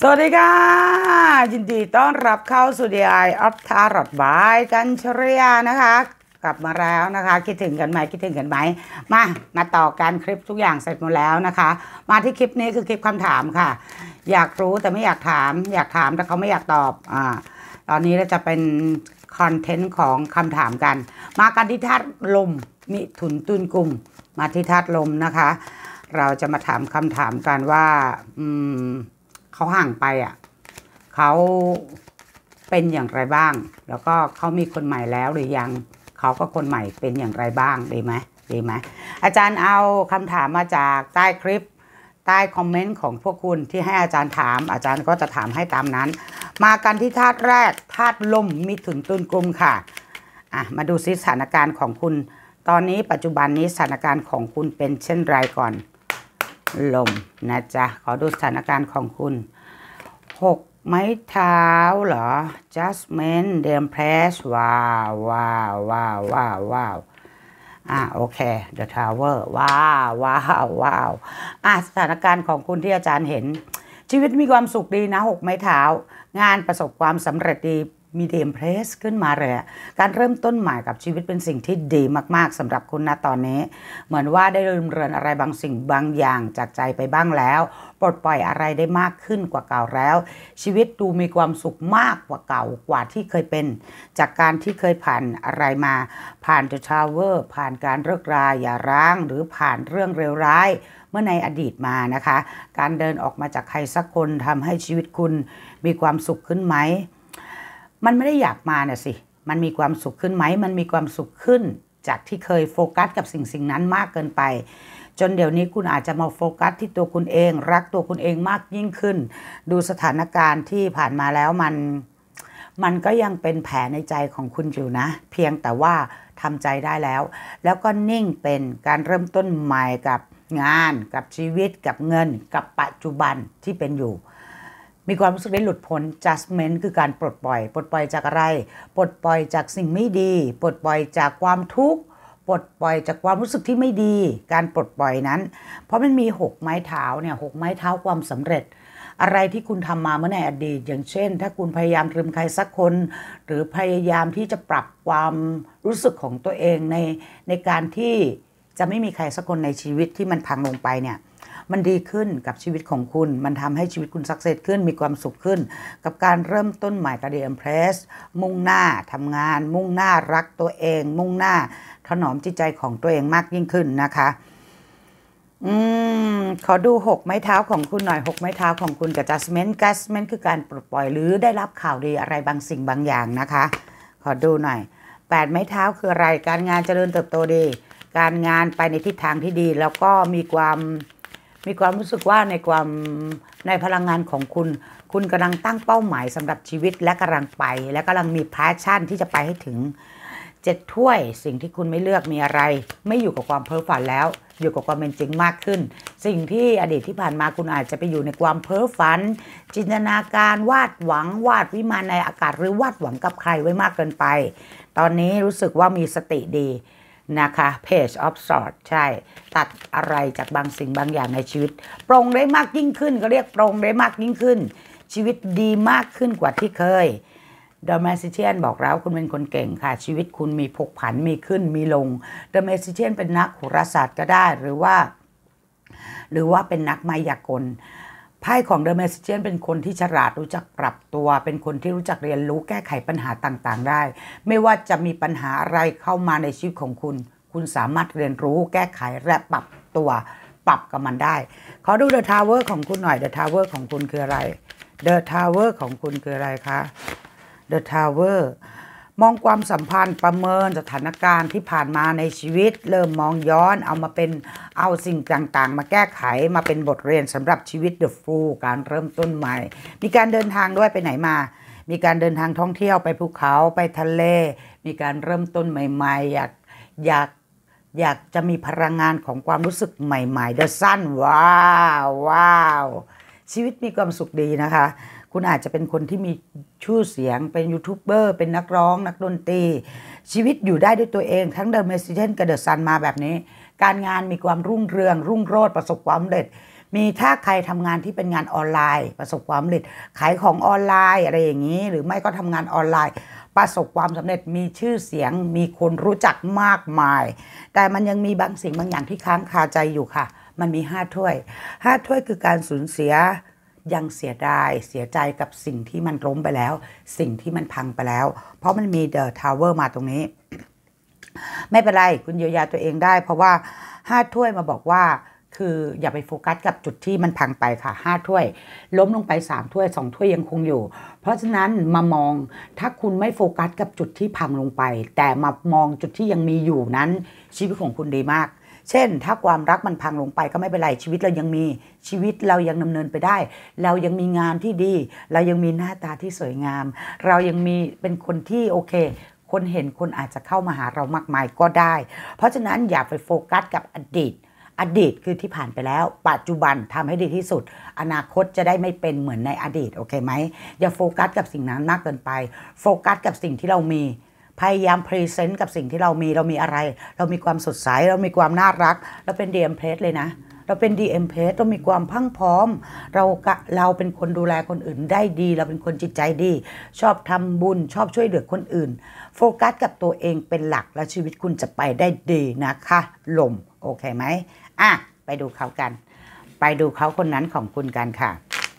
สวัสดีค่ะยินดีต้อนรับเข้าสู่ดีไอออฟทาร์ดบาย กันชริยานะคะ กลับมาแล้วนะคะ คิดถึงกันไหม คิดถึงกันไหม มา มาต่อการคลิปทุกอย่างเสร็จหมดแล้วนะคะ มาที่คลิปนี้คือคลิปคำถามค่ะ อยากรู้แต่ไม่อยากถาม อยากถามแต่เขาไม่อยากตอบ อ่า ตอนนี้เราจะเป็นคอนเทนต์ของคำถามกัน มากันที่ทตุลม มิถุนตุนกุมมาที่ทตุลมนะคะ เราจะมาถามคำถามกันว่า อืมเขาห่างไปอ่ะ เขาเป็นอย่างไรบ้าง แล้วก็เขามีคนใหม่แล้วหรือยัง เขาก็คนใหม่เป็นอย่างไรบ้างดีไหมดีไหมอาจารย์เอาคำถามมาจากใต้คลิปใต้คอมเมนต์ของพวกคุณที่ให้อาจารย์ถาม อาจารย์ก็จะถามให้ตามนั้น มากันที่ธาตุแรกธาตุลมมีถึงตุนกลมค่ะอ่ะ มาดูสิสถานการณ์ของคุณ ตอนนี้ปัจจุบันนี้สถานการณ์ของคุณเป็นเช่นไรก่อนลมนะจ๊ะขอดูสถานการณ์ของคุณหกไม้เท้าเหรอ j u s t m e n t d e m p r e s s ว้าวว้าวว้าวว้าวว้าวอ่ะ โอเค The Tower ว้าวว้าวว้าวอ่ะสถานการณ์ของคุณที่อาจารย์เห็น ชีวิตมีความสุขดีนะหกไม้เท้า งานประสบความสำเร็จดีมีเดมเพรสขึ้นมาเลยการเริ่มต้นใหม่กับชีวิตเป็นสิ่งที่ดีมาก ๆ สำหรับคุณนะตอนนี้ เหมือนว่าได้เริ่มเรือนอะไรบางสิ่งบางอย่างจากใจไปบ้างแล้ว ปลดปล่อยอะไรได้มากขึ้นกว่าเก่าแล้ว ชีวิตดูมีความสุขมากกว่าเก่ากว่าที่เคยเป็น จากการที่เคยผ่านอะไรมา ผ่านเดะทาวเวอร์ ผ่านการเลิกราอย่าร้าง หรือผ่านเรื่องเลวร้ายเมื่อในอดีตมานะคะ การเดินออกมาจากใครสักคนทำให้ชีวิตคุณมีความสุขขึ้นไหมมันไม่ได้อยากมาน่ะสิ มันมีความสุขขึ้นไหม มันมีความสุขขึ้นจากที่เคยโฟกัสกับสิ่งสิ่งนั้นมากเกินไป จนเดี๋ยวนี้คุณอาจจะมาโฟกัสที่ตัวคุณเอง รักตัวคุณเองมากยิ่งขึ้น ดูสถานการณ์ที่ผ่านมาแล้วมันมันก็ยังเป็นแผลในใจของคุณอยู่นะ เพียงแต่ว่าทำใจได้แล้ว แล้วก็นิ่งเป็นการเริ่มต้นใหม่กับงาน กับชีวิต กับเงิน กับปัจจุบันที่เป็นอยู่มีความรู้สึกได้หลุดพ้น judgment คือการปลดปล่อย ปลดปล่อยจากอะไร ปลดปล่อยจากสิ่งไม่ดี ปลดปล่อยจากความทุกข์ ปลดปล่อยจากความรู้สึกที่ไม่ดี การปลดปล่อยนั้น เพราะมันมีหกไม้เท้าเนี่ยหกไม้เท้าความสำเร็จ อะไรที่คุณทำมาเมื่อในอดีต อย่างเช่น ถ้าคุณพยายามลืมใครสักคน หรือพยายามที่จะปรับความรู้สึกของตัวเองในในการที่จะไม่มีใครสักคนในชีวิตที่มันพังลงไปเนี่ยมันดีขึ้นกับชีวิตของคุณ มันทำให้ชีวิตคุณสักเซสขึ้น มีความสุขขึ้น กับการเริ่มต้นใหม่กับเดียมเพรสมุ่งหน้าทำงาน มุ่งหน้ารักตัวเอง มุ่งหน้าถนอมจิตใจของตัวเองมากยิ่งขึ้นนะคะ อืม ขอดูหกไม้เท้าของคุณหน่อยหกไม้เท้าของคุณกับจัสเมน์กัสเมน์คือการปลดปล่อยหรือได้รับข่าวดีอะไรบางสิ่งบางอย่างนะคะ ขอดูหน่อยแปดไม้เท้าคืออะไร การงานเจริญเติบโตดี การงานไปในทิศทางที่ดี แล้วก็มีความมีความรู้สึกว่าในความในพลังงานของคุณ คุณกำลังตั้งเป้าหมายสำหรับชีวิตและกำลังไป และกำลังมีแพชชั่นที่จะไปให้ถึงเจ็ดถ้วยสิ่งที่คุณไม่เลือกมีอะไร ไม่อยู่กับความเพ้อฝันแล้ว อยู่กับความเป็นจริงมากขึ้น สิ่งที่อดีตที่ผ่านมาคุณอาจจะไปอยู่ในความเพ้อฝัน จินตนาการวาดหวัง วาดวิมานในอากาศ หรือวาดหวังกับใครไว้มากเกินไป ตอนนี้รู้สึกว่ามีสติดีนะคะ page of sort ใช่ ตัดอะไรจากบางสิ่งบางอย่างในชีวิตปรงได้มากยิ่งขึ้นก็เรียกปรงได้มากยิ่งขึ้น ชีวิตดีมากขึ้นกว่าที่เคยเดอะเมสิเชียนบอกแล้วคุณเป็นคนเก่งค่ะ ชีวิตคุณมีผกผันมีขึ้นมีลงเดอะเมสิเชียนเป็นนักโหราศาสตร์ก็ได้หรือว่า หรือว่าเป็นนักมายากลไพ่ของเดอะเมสเจนเป็นคนที่ฉลาดรู้จักปรับตัว เป็นคนที่รู้จักเรียนรู้แก้ไขปัญหาต่างๆ ได้ ไม่ว่าจะมีปัญหาอะไรเข้ามาในชีวิตของคุณ คุณสามารถเรียนรู้แก้ไขและปรับตัว ปรับกับมันได้ ขอดูเดอะทาวเวอร์ของคุณหน่อยเดอะทาวเวอร์ของคุณคืออะไรเดอะทาวเวอร์ของคุณคืออะไรคะเดอะทาวเวอร์มองความสัมพันธ์ประเมินสถานการณ์ที่ผ่านมาในชีวิต เริ่มมองย้อนเอามาเป็นเอาสิ่งต่าง ๆ มาแก้ไขมาเป็นบทเรียนสำหรับชีวิตเดอะฟูการเริ่มต้นใหม่ มีการเดินทางด้วยไปไหนมา มีการเดินทางท่องเที่ยวไปภูเขาไปทะเล มีการเริ่มต้นใหม่ ๆ อยากอยากอยากจะมีพลังงานของความรู้สึกใหม่ๆเดอะสั้นว้าวว้าว ชีวิตมีความสุขดีนะคะคุณอาจจะเป็นคนที่มีชื่อเสียงเป็นยูทูบเบอร์เป็นนักร้อง นักดนตรี ชีวิตอยู่ได้ด้วยตัวเองทั้งเดอะเมสซิเจนกับเดอะซันมาแบบนี้ การงานมีความรุ่งเรือง รุ่งโรจน์ประสบความสำเร็จ มีถ้าใครทำงานที่เป็นงานออนไลน์ ประสบความสำเร็จขายของออนไลน์อะไรอย่างนี้ หรือไม่ก็ทำงานออนไลน์ ประสบความสำเร็จมีชื่อเสียง มีคนรู้จักมากมาย แต่มันยังมีบางสิ่งบางอย่างที่ค้างคาใจอยู่ค่ะ มันมีห้าถ้วยห้าถ้วยคือการสูญเสียยังเสียดายเสียใจกับสิ่งที่มันล้มไปแล้ว สิ่งที่มันพังไปแล้วเพราะมันมีเดอะทาวเวอร์มาตรงนี้ ไม่เป็นไรคุณเยียวยาตัวเองได้เพราะว่าห้าถ้วยมาบอกว่า คืออย่าไปโฟกัสกับจุดที่มันพังไปค่ะห้าถ้วย ล้มลงไปสามถ้วยสองถ้วยยังคงอยู่เพราะฉะนั้นมามองถ้าคุณไม่โฟกัสกับจุดที่พังลงไป แต่มามองจุดที่ยังมีอยู่นั้น ชีวิตของคุณดีมากเช่นถ้าความรักมันพังลงไปก็ไม่เป็นไร ชีวิตเรายังมีชีวิตเรายังดำเนินไปได้ เรายังมีงานที่ดี เรายังมีหน้าตาที่สวยงาม เรายังมีเป็นคนที่โอเคคนเห็นคนอาจจะเข้ามาหาเรามากมายก็ได้ เพราะฉะนั้นอย่าไปโฟกัสกับอดีต อดีตคือที่ผ่านไปแล้ว ปัจจุบันทำให้ดีที่สุด อนาคตจะได้ไม่เป็นเหมือนในอดีตโอเคไหมอย่าโฟกัสกับสิ่งนั้นมากเกินไป โฟกัสกับสิ่งที่เรามีพยายามพรีเซนต์กับสิ่งที่เรามี เรามีอะไร เรามีความสดใส เรามีความน่ารัก เราเป็นดีเอ็มเพลสเลยนะ เราเป็นดีเอ็มเพลสเรามีความพังพร้อม เรา เราเป็นคนดูแลคนอื่น ได้ดี เราเป็นคนจิตใจดี ชอบทำบุญ ชอบช่วยเหลือคนอื่น โฟกัสกับตัวเองเป็นหลัก และชีวิตคุณจะไปได้ดีนะคะ ลม โอเคไหมอ่ะไปดูเขากัน ไปดูเขาคนนั้นของคุณกันค่ะ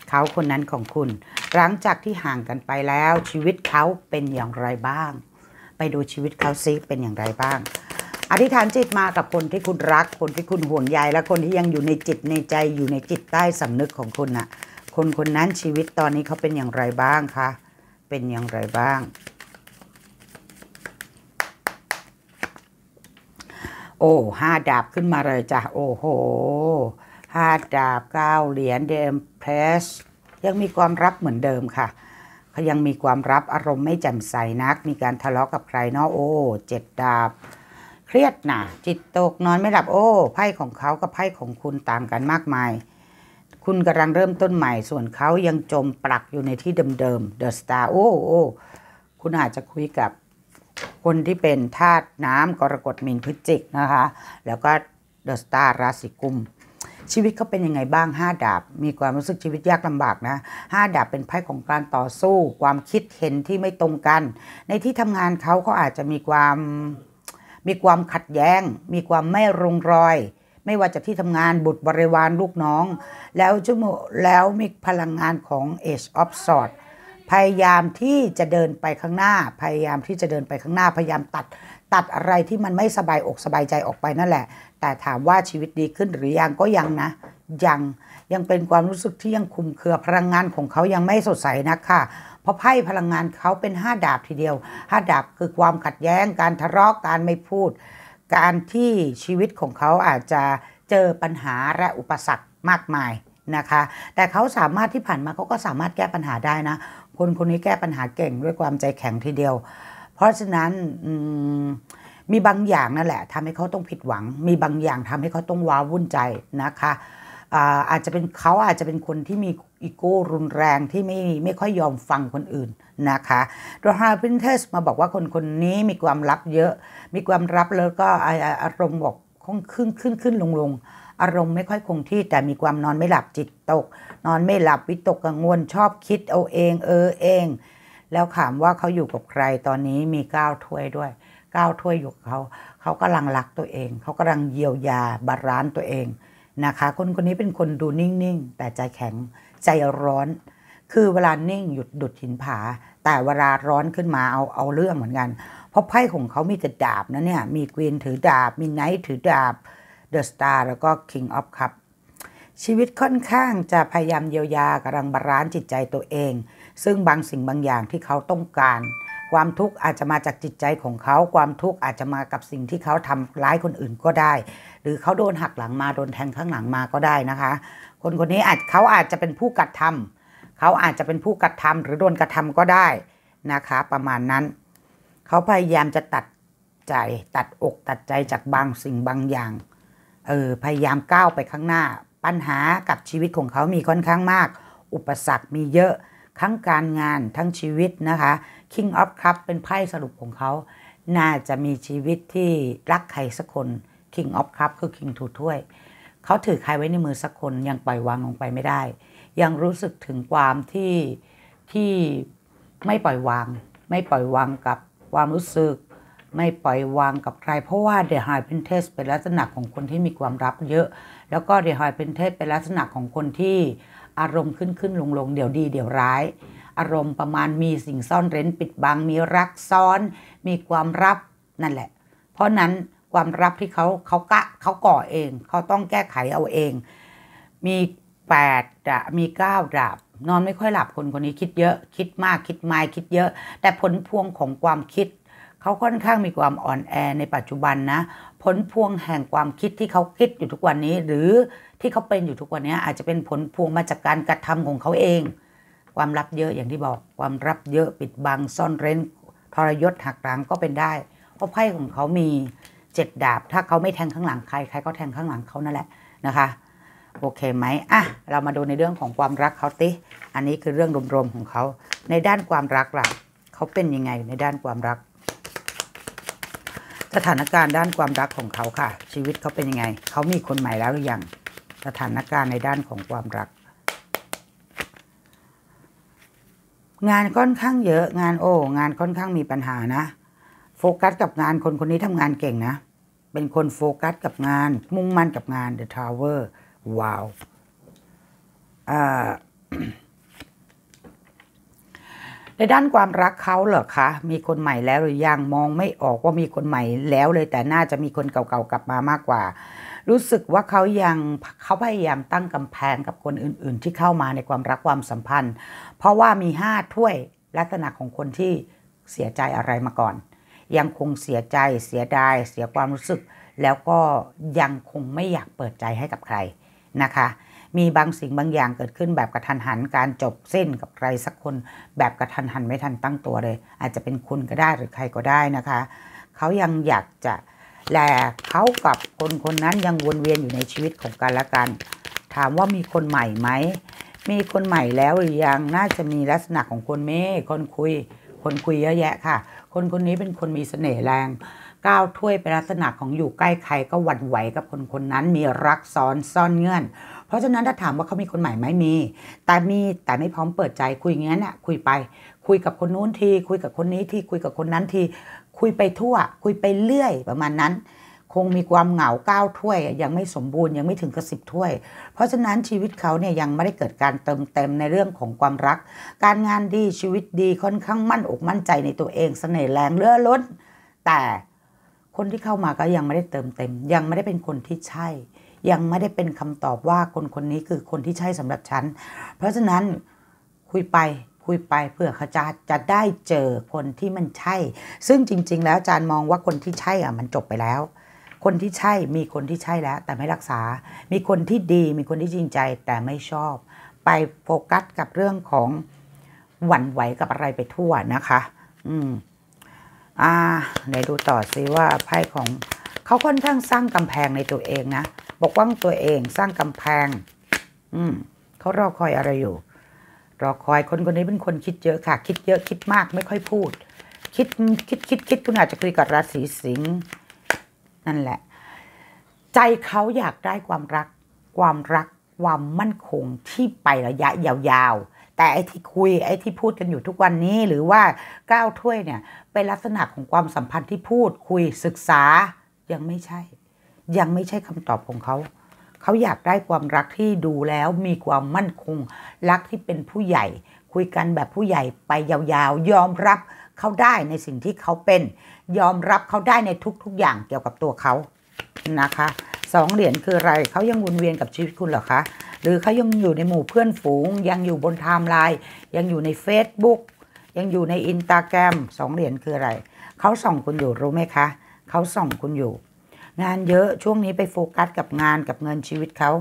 เขาคนนั้นของคุณ หลังจากที่ห่างกันไปแล้ว ชีวิตเขาเป็นอย่างไรบ้างไปดูชีวิตเขาซิเป็นอย่างไรบ้าง อธิษฐานจิตมากับคนที่คุณรัก คนที่คุณห่วงใยและคนที่ยังอยู่ในจิตในใจอยู่ในจิตใต้สำนึกของคุณน่ะ คนคนนั้นชีวิตตอนนี้เขาเป็นอย่างไรบ้างคะ เป็นอย่างไรบ้าง โอ้ห้าดาบขึ้นมาเลยจ้ะ โอ้โหห้าดาบเก้าเหรียญเดมเพรสยังมีความรับเหมือนเดิมค่ะเขายังมีความรับอารมณ์ไม่แจ่มใส นัก มีการทะเลาะกับใครเนาะโอ้เจ็ดดาบ เครียดหนาจิตตกนอนไม่หลับโอ้ ไพ่ของเขากับไพ่ของคุณต่างกันมากมาย คุณกำลังเริ่มต้นใหม่ ส่วนเขายังจมปลักอยู่ในที่เดิมๆเดอะสตาร์โอ้โอ้ คุณอาจจะคุยกับคนที่เป็นธาตุน้ำกรกฎมีนพฤศจิกนะคะ แล้วก็เดอะสตาร์ราศีกุมชีวิตเขาเป็นยังไงบ้างห้าดาบมีความรู้สึกชีวิตยากลำบากนะห้าดาบเป็นไพ่ของการต่อสู้ ความคิดเห็นที่ไม่ตรงกัน ในที่ทำงานเขาเขาอาจจะมีความมีความขัดแย้ง มีความไม่รงรอย ไม่ว่าจะที่ทำงานบุตรบริวารลูกน้อง แล้วชั่วโมงแล้วมีพลังงานของ Age of Sword พยายามที่จะเดินไปข้างหน้าพยายามที่จะเดินไปข้างหน้าพยายามตัดตัดอะไรที่มันไม่สบายอกสบายใจออกไปนั่นแหละแต่ถามว่าชีวิตดีขึ้นหรือยังก็ยังนะ ยังยังเป็นความรู้สึกที่ยังคุมเครือพลังงานของเขายังไม่สดใสนะคะเพราะไพ่พลังงานเขาเป็นห้าดาบทีเดียวห้าดาบคือความขัดแย้ง การทะเลาะการไม่พูด การที่ชีวิตของเขาอาจจะเจอปัญหาและอุปสรรคมากมายนะคะ แต่เขาสามารถที่ผ่านมา เขาก็สามารถแก้ปัญหาได้นะ คนคนนี้แก้ปัญหาเก่งด้วยความใจแข็งทีเดียว เพราะฉะนั้นอืมมีบางอย่างนั่นแหละทำให้เขาต้องผิดหวัง มีบางอย่างทำให้เขาต้องว้าวุ่นใจนะคะ อาจจะเป็นเขาอาจจะเป็นคนที่มีอีโก้รุนแรงที่ไม่ไม่ค่อยยอมฟังคนอื่นนะคะโดฮาพินเทสมาบอกว่าคนคนนี้มีความลับเยอะ มีความลับแล้วก็อารมณ์บอกคงขึ้นขึ้นขึ้นลงลงอารมณ์ไม่ค่อยคงที่แต่มีความนอนไม่หลับจิตตก นอนไม่หลับวิตกกังวลชอบคิดเอาเอง เออเอง แล้วถามว่าเขาอยู่กับใครตอนนี้มีก้าวถ้วยด้วยก้าวถ้วยอยู่เขา เขากำลังรักตัวเอง เขากำลังเยียวยาบาลาน์ตัวเองนะคะ คนคนนี้เป็นคนดูนิ่งๆ แต่ใจแข็งใจร้อน คือเวลานิ่งหยุดดุดหินผา แต่เวลาร้อนขึ้นมาเอาเอาเรื่องเหมือนกัน เพราะไพ่ของเขามีแต่ดาบนะเนี่ย มีกวีนถือดาบ มีไนท์ถือดาบเดอะสตาร์แล้วก็คิงออฟคัพ ชีวิตค่อนข้างจะพยายามเยียวยากำลังบาลานซ์จิตใจตัวเอง ซึ่งบางสิ่งบางอย่างที่เขาต้องการความทุกข์อาจจะมาจากจิตใจของเขา ความทุกข์อาจจะมากับสิ่งที่เขาทำร้ายคนอื่นก็ได้ หรือเขาโดนหักหลังมา โดนแทงข้างหลังมาก็ได้นะคะ คนคนนี้อาจเขาอาจจะเป็นผู้กระทำ เขาอาจจะเป็นผู้กระทำ หรือโดนกระทำก็ได้นะคะ ประมาณนั้น เขาพยายามจะตัดใจตัดอกตัดใจจากบางสิ่งบางอย่าง เออ พยายามก้าวไปข้างหน้า ปัญหากับชีวิตของเขามีค่อนข้างมาก อุปสรรคมีเยอะทั้งการงานทั้งชีวิตนะคะ King of Cup เป็นไพ่สรุปของเขา น่าจะมีชีวิตที่รักใครสักคน King of Cup คือ King ถูถ้วยเขาถือใครไว้ในมือสักคนยังปล่อยวางลงไปไม่ได้ ยังรู้สึกถึงความที่ที่ไม่ปล่อยวาง ไม่ปล่อยวางกับความรู้สึก ไม่ปล่อยวางกับใคร เพราะว่าเดระไฮเป็นเทสเป็นลักษณะของคนที่มีความรับเยอะ แล้วก็เดระไฮเป็นเทสเป็นลักษณะของคนที่อารมณ์ขึ้น ขึ้น ลงลงเดี๋ยวดีเดี๋ยวร้าย อารมณ์ประมาณมีสิ่งซ่อนเร้นปิดบังมีรักซ้อน มีความรับนั่นแหละ เพราะนั้นความรับที่เขาเขากะเขาก่อเองเขาต้องแก้ไขเอาเอง มีแปดจะมีเก้าดาบนอนไม่ค่อยหลับคนคนนี้คิดเยอะคิดมากคิดไม่คิดเยอะ แต่ผลพวงของความคิดเขาค่อนข้างมีความอ่อนแอในปัจจุบันนะผลพวงแห่งความคิดที่เขาคิดอยู่ทุกวันนี้หรือที่เขาเป็นอยู่ทุกวันนี้ อาจจะเป็นผลพวงมาจากการกระทำของเขาเอง ความลับเยอะอย่างที่บอก ความลับเยอะปิดบังซ่อนเร้นทรยศหักหลังก็เป็นได้ เพราะไพ่ของเขา มีเจ็ดดาบ ถ้าเขาไม่แทงข้างหลังใคร ใครก็แทงข้างหลังเขานั่นแหละนะคะ โอเคไหมอ่ะ เรามาดูในเรื่องของความรักเขาติอันนี้คือเรื่องรวมๆของเขา ในด้านความรักล่ะ เขาเป็นยังไงในด้านความรักสถานการณ์ด้านความรักของเขาค่ะ ชีวิตเขาเป็นยังไง เขามีคนใหม่แล้วหรือยังสถานการณ์ในด้านของความรัก งานค่อนข้างเยอะงานโอ้งานค่อนข้างมีปัญหานะ โฟกัสกับงานคนคนนี้ทำงานเก่งนะ เป็นคนโฟกัสกับงานมุ่งมั่นกับงาน The Tower ว้าวอ่าในด้านความรักเขาเหรอคะมีคนใหม่แล้วหรือยังมองไม่ออกว่ามีคนใหม่แล้วเลยแต่น่าจะมีคนเก่าๆกลับมามากกว่า รู้สึกว่าเขายังเขาพยายามตั้งกำแพงกับคนอื่นๆ ที่เข้ามาในความรักความสัมพันธ์ เพราะว่ามีห้าถ้วยลักษณะของคนที่เสียใจอะไรมาก่อน ยังคงเสียใจเสียดายเสียความรู้สึก แล้วก็ยังคงไม่อยากเปิดใจให้กับใครนะคะมีบางสิ่งบางอย่างเกิดขึ้นแบบกระทันหันการจบสิ้นกับใครสักคน แบบกระทันหันไม่ทันตั้งตัวเลย อาจจะเป็นคุณก็ได้หรือใครก็ได้นะคะเขายังอยากจะ แลเขากับคนคนนั้นยังวนเวียนอยู่ในชีวิตของกันและกันถามว่ามีคนใหม่ไหม มีคนใหม่แล้วหรือยังน่าจะมีลักษณะของคนเมฆคนคุย คนคุยเยอะแยะค่ะ คนคนนี้เป็นคนมีเสน่ห์แรง ก้าวถ้วยเป็นลักษณะของอยู่ใกล้ใครก็หวั่นไหวกับคนคนนั้นมีรักซ้อนซ่อนเงื่อนราะฉะนั้นถ้าถามว่าเขามีคนใหม่ไหมมี แต่มีแต่ไม่พร้อมเปิดใจ คุยอย่างนั้นน่ะคุยไป คุยกับคนนู้นทีคุยกับคนนี้ทีคุยกับคนนั้นทีคุยไปทั่ว คุยไปเรื่อย ประมาณนั้น คงมีความเหงาก้าวถ้วย ยังไม่สมบูรณ์ยังไม่ถึงกระสิบถ้วย เพราะฉะนั้นชีวิตเขาเนี่ยยังไม่ได้เกิดการเติมเต็มในเรื่องของความรัก การงานดีชีวิตดีค่อนข้างมั่นอกมั่นใจในตัวเอง เสน่ห์แรงเลื่อล้น แต่คนที่เข้ามาก็ยังไม่ได้เติมเต็ม ยังไม่ได้เป็นคนที่ใช่ยังไม่ได้เป็นคำตอบว่าคนคนนี้คือคนที่ใช่สำหรับฉัน เพราะฉะนั้นคุยไปคุยไปเพื่อเขาจะจะได้เจอคนที่มันใช่ ซึ่งจริงๆ แล้วอาจารย์มองว่าคนที่ใช่อ่ะมันจบไปแล้ว คนที่ใช่มีคนที่ใช่แล้ว แต่ไม่รักษา มีคนที่ดี มีคนที่จริงใจแต่ไม่ชอบ ไปโฟกัสกับเรื่องของหวั่นไหวกับอะไรไปทั่วนะคะ อืม อ่าไหนดูต่อซิว่าไพ่ของเขาค่อนข้างสร้างกำแพงในตัวเองนะปกป้องตัวเองสร้างกำแพง อืมเขารอ คอยอะไรอยู่ รอคอยคนคนนี้เป็นคนคิด เยอะค่ะ คิดเยอะคิดมากไม่ค่อยพูด คิด คิดคิดคิดคุณ อาจจะคุยกับราศีสิงห์นั่นแหละ ใจเขาอยากได้ความรักความรักความมั่นคงที่ไประยะยาวๆ แต่ ไอ้ ที่ คุย ไอ้ที่พูดกันอยู่ทุกวันนี้หรือว่าก้าวถ้วยเนี่ย เป็นลักษณะของความสัมพันธ์ที่พูดคุยศึกษายังไม่ใช่ยังไม่ใช่คำตอบของเขา เขาอยากได้ความรักที่ดูแล้วมีความมั่นคงรักที่เป็นผู้ใหญ่คุยกันแบบผู้ใหญ่ไปยาวๆ ยอมรับเขาได้ในสิ่งที่เขาเป็น ยอมรับเขาได้ในทุกๆอย่างเกี่ยวกับตัวเขานะคะสองเหรียญคืออะไรเขายังวนเวียนกับชีวิตคุณเหรอคะหรือเขายังอยู่ในหมู่เพื่อนฝูง ยังอยู่บนไทม์ไลน์ยังอยู่ใน Facebook ยังอยู่ในอินตาแกรมสองเหรียญคืออะไรเขาส่องคุณอยู่รู้ไหมคะเขาส่องคุณอยู่งานเยอะช่วงนี้ไปโฟกัสกับงานกับเงินชีวิตเขา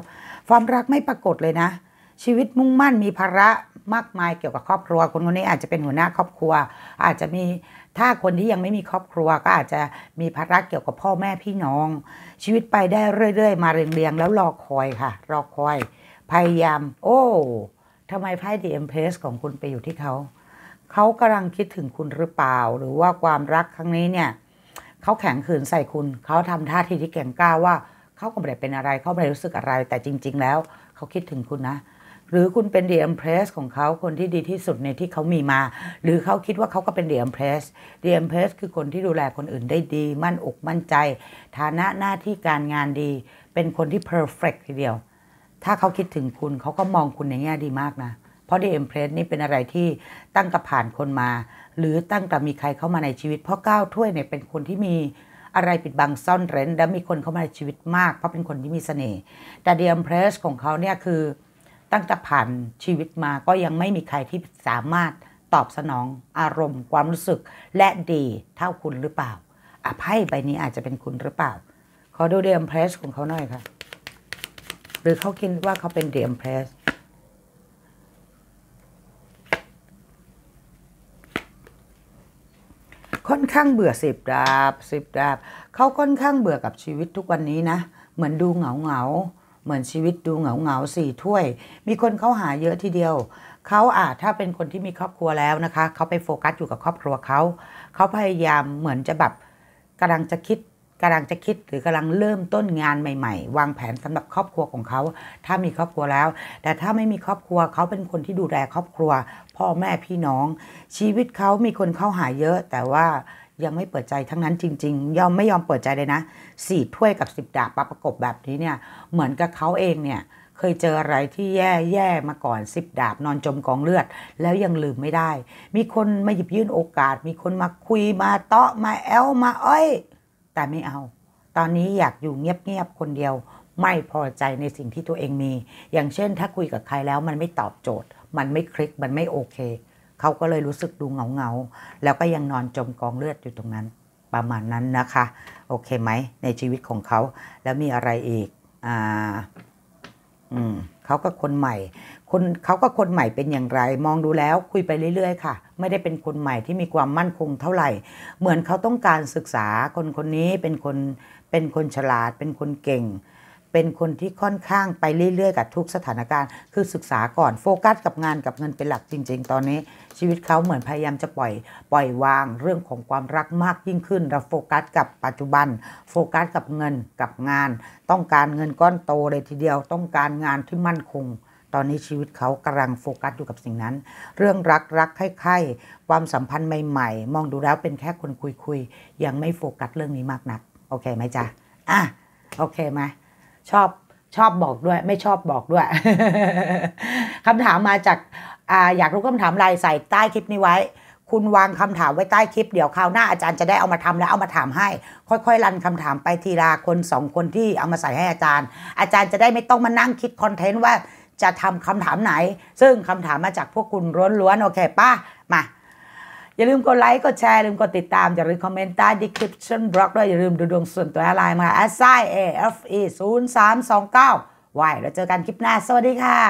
ความรักไม่ปรากฏเลยนะ ชีวิตมุ่งมั่นมีภาระมากมายเกี่ยวกับครอบครัวคนคนนี้อาจจะเป็นหัวหน้าครอบครัว อาจจะมีถ้าคนที่ยังไม่มีครอบครัวก็อาจจะมีภาระเกี่ยวกับพ่อแม่พี่น้อง ชีวิตไปได้เรื่อยๆ มาเรียงๆแล้วรอคอยค่ะ รอคอย พยายาม โอ้ทำไมไพ่ดีเอ็มเพสของคุณไปอยู่ที่เขาเขากำลังคิดถึงคุณหรือเปล่า หรือว่าความรักครั้งนี้เนี่ยเขาแข็งขืนใส่คุณ เขาทำท่าทีที่เก่งกล้าว่า เขาก็ไม่ได้เป็นอะไรเขาไม่ได้รู้สึกอะไร แต่จริง ๆ แล้ว เขาคิดถึงคุณนะ หรือคุณเป็นเดียมเพรสของเขาคนที่ดีที่สุดในที่เขามีมา หรือเขาคิดว่าเขาก็เป็นเดียมเพรสเดียมเพรสคือคนที่ดูแลคนอื่นได้ดี มั่นอกมั่นใจ ฐานะหน้าที่การงานดีเป็นคนที่เพอร์เฟกทีเดียว ถ้าเขาคิดถึงคุณเขาก็มองคุณในแง่ดีมากนะเพราะดีเอ็มเพรสนี่เป็นอะไรที่ตั้งกับผ่านคนมา หรือตั้งกับมีใครเข้ามาในชีวิตเพราะก้าวถ้วยเนี่ยเป็นคนที่มีอะไรปิดบัง ซ่อนเร้นและมีคนเข้ามาในชีวิตมากเพราะเป็นคนที่มีเสน่ห์แต่ดีเอ็มเพรสของเขาเนี่ยคือตั้งแต่ผ่านชีวิตมาก็ยังไม่มีใครที่สามารถตอบสนอง อารมณ์ ความรู้สึก และดีเท่าคุณหรือเปล่าอภัยใบนี้อาจจะเป็นคุณหรือเปล่าขอดูเดียมเพรสของเขาหน่อยค่ะหรือเขาคิดว่าเขาเป็นเดียมเพรสค่อนข้างเบื่อสิบดาบสิบดาบเขาค่อนข้างเบื่อกับชีวิตทุกวันนี้นะ เหมือนดูเหงาเหงาเหมือนชีวิตดูเหงาเหงาสี่ถ้วย มีคนเขาหาเยอะทีเดียวเขาอาจถ้าเป็นคนที่มีครอบครัวแล้วนะคะเขาไปโฟกัสอยู่กับครอบครัวเขาเขาพยายามเหมือนจะแบบกำลังจะคิดกำลังจะคิดหรือกำลังเริ่มต้นงานใหม่ๆ วางแผนสำหรับครอบครัวของเขาถ้ามีครอบครัวแล้ว แต่ถ้าไม่มีครอบครัวเขาเป็นคนที่ดูแลครอบครัวพ่อแม่พี่น้อง ชีวิตเขามีคนเข้าหาเยอะแต่ว่ายังไม่เปิดใจทั้งนั้นจริงๆ ยอมไม่ยอมเปิดใจเลยนะ สี่ถ้วยกับสิบดาบประกบแบบนี้เนี่ย เหมือนกับเขาเองเนี่ยเคยเจออะไรที่แย่แย่มาก่อนสิบดาบนอนจมกองเลือด แล้วยังลืมไม่ได้ มีคนมาหยิบยื่นโอกาสมีคนมาคุยมาเตาะมาแอลมาเอ้ยแต่ไม่เอา ตอนนี้อยากอยู่เงียบๆคนเดียวไม่พอใจในสิ่งที่ตัวเองมี อย่างเช่น ถ้าคุยกับใครแล้วมันไม่ตอบโจทย์มันไม่คลิกมันไม่โอเค เขาก็เลยรู้สึกดูเงาเงา แล้วก็ยังนอนจมกองเลือดอยู่ตรงนั้น ประมาณนั้นนะคะ โอเคไหมในชีวิตของเขา แล้วมีอะไรอีก อ่า อืมเขาก็คนใหม่ คนเขาก็คนใหม่เป็นอย่างไร มองดูแล้วคุยไปเรื่อยๆ ค่ะ ไม่ได้เป็นคนใหม่ที่มีความมั่นคงเท่าไหร่ เหมือนเขาต้องการศึกษาคนคนนี้เป็นคน เป็นคนฉลาด เป็นคนเก่งเป็นคนที่ค่อนข้างไปเรื่อยๆ กับทุกสถานการณ์ คือศึกษาก่อนโฟกัสกับงานกับเงินเป็นหลักจริง ๆ ตอนนี้ ชีวิตเขาเหมือนพยายามจะปล่อยปล่อยวาง เรื่องของความรักมากยิ่งขึ้นเราโฟกัส กับปัจจุบัน โฟกัสกับเงินกับงาน ต้องการเงินก้อนโตเลยทีเดียวต้องการงานที่มั่นคงตอนนี้ชีวิตเขากำลังโฟกัสอยู่กับสิ่งนั้น เรื่องรักรักใคร่ความสัมพันธ์ใหม่ ๆ มองดูแล้วเป็นแค่คนคุยๆยังไม่โฟกัสเรื่องนี้มากนักโอเคไหมจ๊ะอ่ะโอเคไหมชอบ ชอบบอกด้วยไม่ชอบบอกด้วยคำถามมาจากออยากรู้คำถามอะไรใส่ใต้คลิปนี้ไว้ คุณวางคำถามไว้ใต้คลิปเดี๋ยวคราวหน้าอาจารย์จะได้เอามาทำและเอามาถามให้ ค่อย ๆ รันคำถามไปทีละคนสองคนที่เอามาใส่ให้อาจารย์ อาจารย์จะได้ไม่ต้องมานั่งคิดคอนเทนต์ว่าจะทำคำถามไหน ซึ่งคำถามมาจากพวกคุณล้วนๆโอเคป่ะ มาอย่าลืมกดไลค์กดแชร์ลืมกดติดตาม อย่าลืมคอมเมนต์ใต้ดีคริปชั่นบล็อกด้วย อย่าลืมดูดวงส่วนตัวไลน์มา s i a f e 0 3 2 9 y แล้วเจอกันคลิปหน้า สวัสดีค่ะ